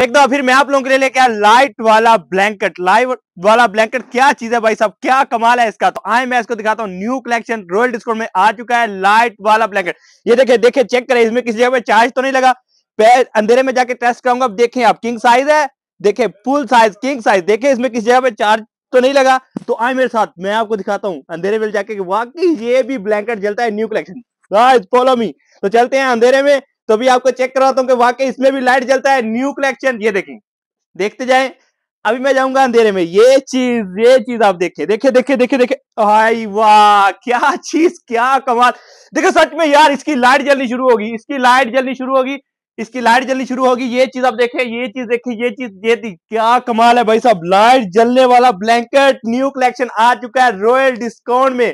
एक दो फिर मैं आप लोगों के लिए लेके आया लाइट वाला ब्लैंकेट लाइट वाला ब्लैंकेट क्या चीज है भाई साहब क्या कमाल है इसका तो आए मैं इसको दिखाता हूँ न्यू कलेक्शन रॉयल डिस्काउंट में आ चुका है लाइट वाला ब्लैंकेट ये देखिए देखिए चेक करें इसमें किसी जगह पे चार्ज तो नहीं लगा अंधेरे में जाके टेस्ट कराऊंगा देखें आप किंग साइज है देखे फुल साइज किंग साइज देखे इसमें किसी जगह पे चार्ज तो नहीं लगा तो आए मेरे साथ मैं आपको दिखाता हूँ अंधेरे में जाके वाकई ये भी ब्लैंकेट जलता है न्यू कलेक्शन फॉलो मी तो चलते हैं अंधेरे में तो अभी आपको चेक करवाता हूँ कि वाकई इसमें भी लाइट जलता है न्यू कलेक्शन ये देखें देखते जाए अभी मैं जाऊंगा अंधेरे में ये चीज ये चीज आप देखे देखे देखे देखे देखे हाई वाह क्या चीज क्या कमाल देखो सच में यार इसकी लाइट जलनी शुरू होगी इसकी लाइट जलनी शुरू होगी इसकी लाइट जलनी शुरू होगी ये चीज आप देखे ये चीज देखिए ये चीज ये थी क्या कमाल है भाई साहब लाइट जलने वाला ब्लैंकेट न्यू कलेक्शन आ चुका है रॉयल डिस्काउंट में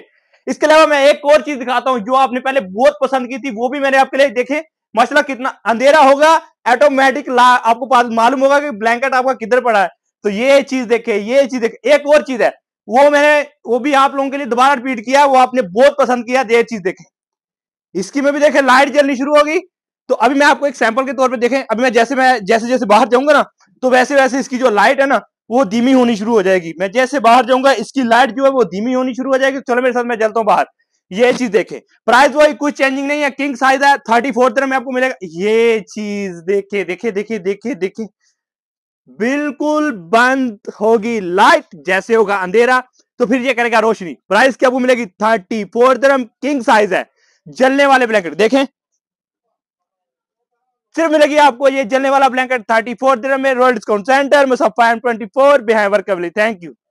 इसके अलावा मैं एक और चीज दिखाता हूँ जो आपने पहले बहुत पसंद की थी वो भी मैंने आपके लिए देखे मसला कितना अंधेरा होगा ऑटोमेटिक आपको मालूम होगा कि ब्लैंकेट आपका किधर पड़ा है तो ये चीज देखे ये चीज देखे एक और चीज है वो मैंने वो भी आप लोगों के लिए दोबारा रिपीट किया वो आपने बहुत पसंद किया ये चीज देखें इसकी में भी देखे लाइट जलनी शुरू होगी तो अभी मैं आपको एक सैंपल के तौर पर देखें अभी मैं जैसे मैं जैसे जैसे बाहर जाऊंगा ना तो वैसे वैसे इसकी जो लाइट है ना वो धीमी होनी शुरू हो जाएगी मैं जैसे बाहर जाऊंगा इसकी लाइट जो है वो धीमी होनी शुरू हो जाएगी चलो मेरे साथ मैं जलता हूँ बाहर ये चीज देखें प्राइस वाइज कुछ चेंजिंग नहीं है किंग साइज है थर्टी फोर्थ में आपको मिलेगा ये चीज देखे देखे देखे देखे देखे बिल्कुल बंद होगी लाइट जैसे होगा अंधेरा तो फिर ये करेगा रोशनी प्राइस क्या आपको मिलेगी थर्टी फोर दरम किंग साइज है जलने वाले ब्लैंकेट देखें सिर्फ मिलेगी आपको ये जलने वाला ब्लैंकेट थर्टी फोर दरम में रॉयल डिस्काउंट सेंटर में सब फाइव ट्वेंटी फोर बिहाइवर कबली थैंक यू